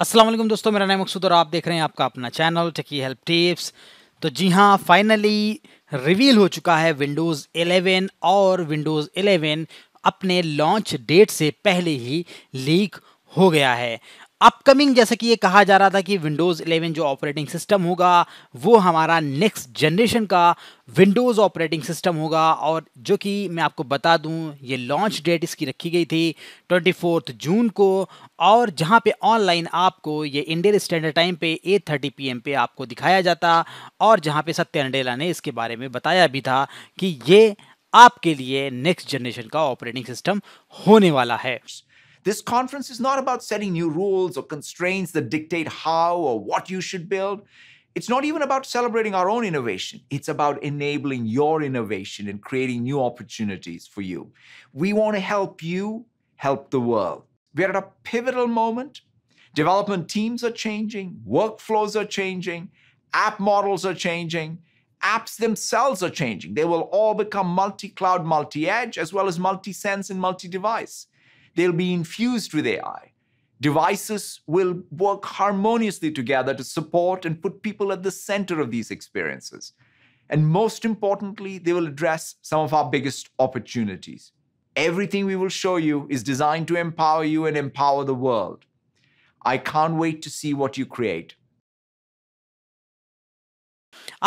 असलम दोस्तों मेरा नाम मकसूद और आप देख रहे हैं आपका अपना चैनल टेकी हेल्प टिप्स तो जी हाँ फाइनली रिवील हो चुका है विंडोज़ 11 और विंडोज़ 11 अपने लॉन्च डेट से पहले ही लीक हो गया है अपकमिंग जैसे कि ये कहा जा रहा था कि विंडोज़ 11 जो ऑपरेटिंग सिस्टम होगा वो हमारा नेक्स्ट जनरेशन का विंडोज़ ऑपरेटिंग सिस्टम होगा और जो कि मैं आपको बता दूं ये लॉन्च डेट इसकी रखी गई थी ट्वेंटी जून को और जहां पे ऑनलाइन आपको ये इंडियन स्टैंडर्ड टाइम पे 8:30 थर्टी पी पे आपको दिखाया जाता और जहां पे सत्य नडेला ने इसके बारे में बताया भी था कि ये आपके लिए नेक्स्ट जनरेशन का ऑपरेटिंग सिस्टम होने वाला है This conference is not about setting new rules or constraints that dictate how or what you should build. It's not even about celebrating our own innovation. It's about enabling your innovation and creating new opportunities for you. We want to help you help the world. We're at a pivotal moment. Development teams are changing, workflows are changing, app models are changing, apps themselves are changing. They will all become multi cloud, multi edge, as well as multi sense and multi device they'll be infused with AI. Devices will work harmoniously together to support and put people at the center of these experiences. And most importantly, they will address some of our biggest opportunities. Everything we will show you is designed to empower you and empower the world. I can't wait to see what you create.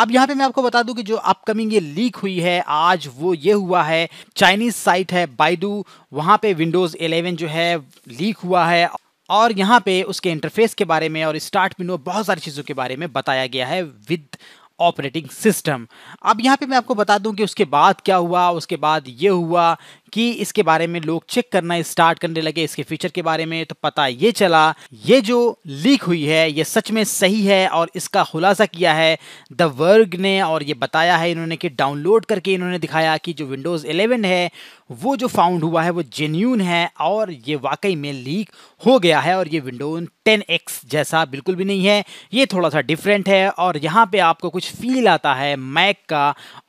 अब यहाँ पे मैं आपको बता दूं कि जो upcoming ये लीक हुई है आज वो ये हुआ है चाइनीज साइट है बाइडू वहाँ पे विंडोज़ 11 जो है लीक हुआ है और यहाँ पे उसके इंटरफेस के बारे में और स्टार्ट मिनो बहुत सारी चीज़ों के बारे में बताया गया है विद ऑपरेटिंग सिस्टम अब यहाँ पे मैं आपको बता दूं कि उसके बाद क्या हुआ उसके बाद ये हुआ कि इसके बारे में लोग चेक करना स्टार्ट करने लगे इसके फीचर के बारे में तो पता ये चला ये जो लीक हुई है ये सच में सही है और इसका खुलासा किया है द वर्ग ने और ये बताया है इन्होंने कि डाउनलोड करके इन्होंने दिखाया कि जो विंडोज़ एलेवन है वो जो फाउंड हुआ है वो जेन्यून है और ये वाकई में लीक हो गया है और ये विंडोज टेन एक्स जैसा बिल्कुल भी नहीं है ये थोड़ा सा डिफरेंट है और यहाँ पर आपको कुछ फील आता है मैक का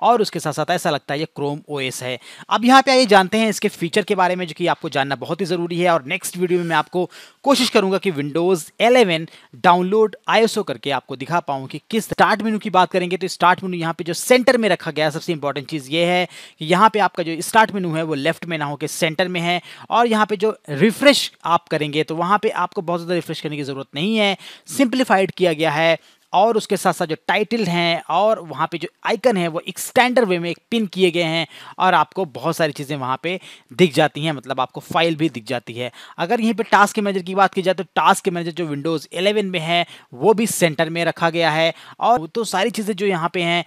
और उसके साथ साथ ऐसा लगता है ये क्रोम ओएस है अब यहाँ पे आइए जानते हैं इसके फीचर के बारे में जो कि आपको जानना बहुत ही ज़रूरी है और नेक्स्ट वीडियो में मैं आपको कोशिश करूँगा कि विंडोज़ एलेवन डाउनलोड आई करके आपको दिखा पाऊँ कि किस स्टार्ट मेनू की बात करेंगे तो स्टार्ट मेनू यहाँ पे जो सेंटर में रखा गया सबसे इंपॉर्टेंट चीज़ ये है कि यहाँ पर आपका जो स्टार्ट मेनू है वो लेफ्ट में ना होकर सेंटर में है और यहाँ पर जो रिफ्रेश आप करेंगे तो वहाँ पर आपको बहुत ज़्यादा रिफ्रेश करने की ज़रूरत नहीं है सिंप्लीफाइड किया गया है और उसके साथ साथ जो टाइटल हैं और वहाँ पे जो आइकन है वो एक स्टैंडर्ड वे में एक पिन किए गए हैं और आपको बहुत सारी चीज़ें वहाँ पे दिख जाती हैं मतलब आपको फाइल भी दिख जाती है अगर यहीं पे टास्क मैनेजर की बात की जाए तो टास्क मैनेजर जो विंडोज़ एलेवन में है वो भी सेंटर में रखा गया है और तो सारी चीज़ें जो यहाँ पे हैं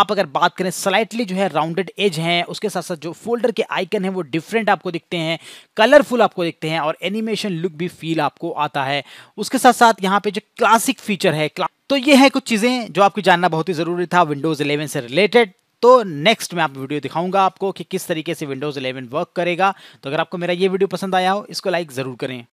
आप अगर बात करें स्लाइटली जो है राउंडेड एज हैं उसके साथ साथ जो फोल्डर के आइकन हैं वो डिफरेंट आपको दिखते हैं कलरफुल आपको दिखते हैं और एनिमेशन लुक भी फील आपको आता है उसके साथ साथ यहाँ पे जो क्लासिक फीचर है तो ये है कुछ चीज़ें जो आपको जानना बहुत ही ज़रूरी था विंडोज़ 11 से रिलेटेड तो नेक्स्ट मैं आप वीडियो दिखाऊंगा आपको कि किस तरीके से विंडोज़ 11 वर्क करेगा तो अगर आपको मेरा ये वीडियो पसंद आया हो इसको लाइक ज़रूर करें